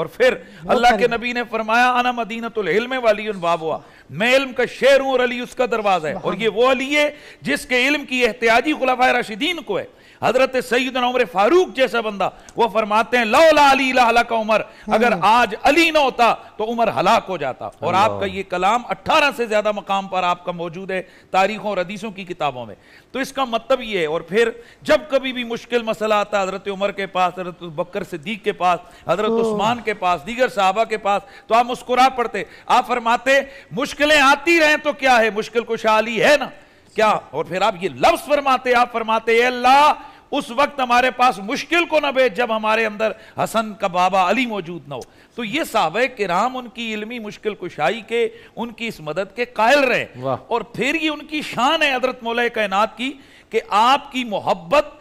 और फिर अल्लाह के नबी ने फरमाया आना मदीना तो वाली बाबुआ मैं इल्म का शेर हूं और अली उसका दरवाज़ा है और ये वो अली है जिसके इल्म की एहतियाजी खुलाफा राशिदीन को है हजरत सईद उमर फारूक जैसा बंदा वो फरमाते हैं ला अली ला का उमर अगर हम्म। आज अली ना होता तो उमर हलाक हो जाता और आपका ये कलाम 18 से ज्यादा मकाम पर आपका मौजूद है तारीखों और हदीसों की किताबों में तो इसका मतलब ये है और फिर जब कभी भी मुश्किल मसला आता हजरत उमर के पास हजरत बकर सिद्दीक के पास हजरत उस्मान के पास दीगर साहबा के पास तो आप मुस्कुरा पड़ते आप फरमाते मुश्किलें आती रहें तो क्या है मुश्किल खुशहाली है ना क्या और फिर आप ये लफ्ज फरमाते आप फरमाते अल्लाह उस वक्त हमारे पास मुश्किल को ना भेज जब हमारे अंदर हसन का बाबा अली मौजूद ना हो तो ये साहब राम उनकी इलमी मुश्किल कुशाई के उनकी इस मदद के कायल रहे और फिर ये उनकी शान है हजरत मौल कायनात की कि आपकी मोहब्बत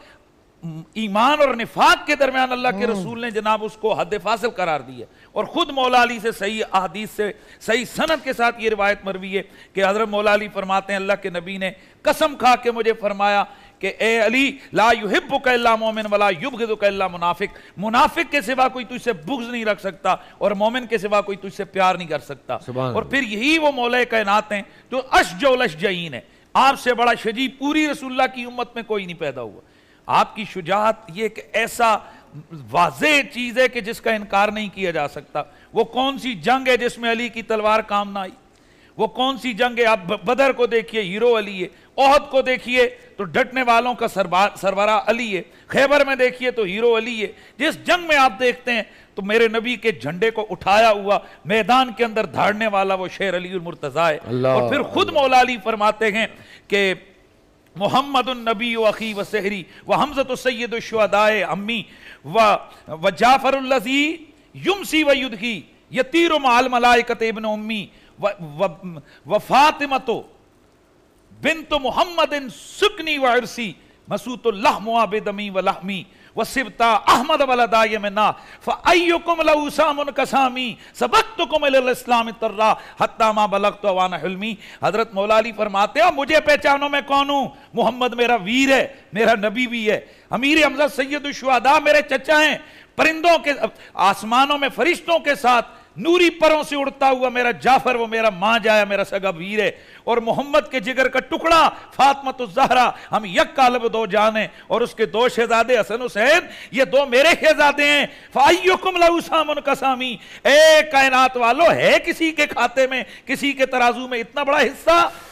ईमान और निफाक के दरमियान अल्लाह के हाँ। रसूल ने जनाब उसको हद फासिल करार दी है और ख़ुद मौला अली से सही अहदीस से सही सनत के साथ ये रिवायत मरवी है कि हज़रत मौला अली फरमाते हैं अल्लाह के नबी ने कसम खा के मुझे फरमाया कि ए अली ला कल्ला मोमिन वला कल्ला मुनाफिक मुनाफिक के सिवा कोई तुझसे बुग्ज नहीं रख सकता और मोमिन के सिवा कोई तुझसे प्यार नहीं कर सकता और फिर यही वो मौल कायनात हैं जो अशजोलश जयीन है आपसे बड़ा शजी पूरी रसुल्ला की उम्मत में कोई नहीं पैदा हुआ आपकी शुजात ये एक ऐसा वाज चीज़ है कि जिसका इनकार नहीं किया जा सकता वो कौन सी जंग है जिसमें अली की तलवार काम ना आई वो कौन सी जंग है आप बदर को देखिए हीरो अली है ओहद को देखिए तो डटने वालों का सरबा सरबरा अली है खैबर में देखिए तो हीरो अली है जिस जंग में आप देखते हैं तो मेरे नबी के झंडे को उठाया हुआ मैदान के अंदर धाड़ने वाला वो शेर अली मुर्तज़ा है और फिर खुद मौला अली फरमाते हैं कि मोहम्मद नबी वकी व सहरी व हमजत सैद शुदाय अम्मी व व जाफर जाफ़रजी युमसी व युद्धि य तीर माल मलाय कतेबन उम्मी व फातिमतो बिन तो मोहम्मद इन सुकनी व अरसी मसूत लहमी व लहमी वसिबता अहमद वलदा यमना फ़अयुकुम लऊसामुन कसामी सबक्तुकुम इलल इस्लाम तर्रा हत्ता मा बलगतु अवाना हुल्मी हजरत मौला अली फरमाते हैं मुझे पहचानो मैं कौन हूं मोहम्मद मेरा वीर है मेरा नबी भी है अमीर हमजा सैयद शुहादा मेरे चचा हैं परिंदों के आसमानों में फरिश्तों के साथ नूरी परों से उड़ता हुआ मेरा जाफर वो मेरा मां जाया मेरा सगा वीर है और मोहम्मद के जिगर का टुकड़ा फातमत तो जहरा हम यक कालब दो जाने और उसके दो शहजादे हसन हुसैन ये दो मेरे शहजादे हैं फाइयुकुम का कसामी ए कायनात वालो है किसी के खाते में किसी के तराजू में इतना बड़ा हिस्सा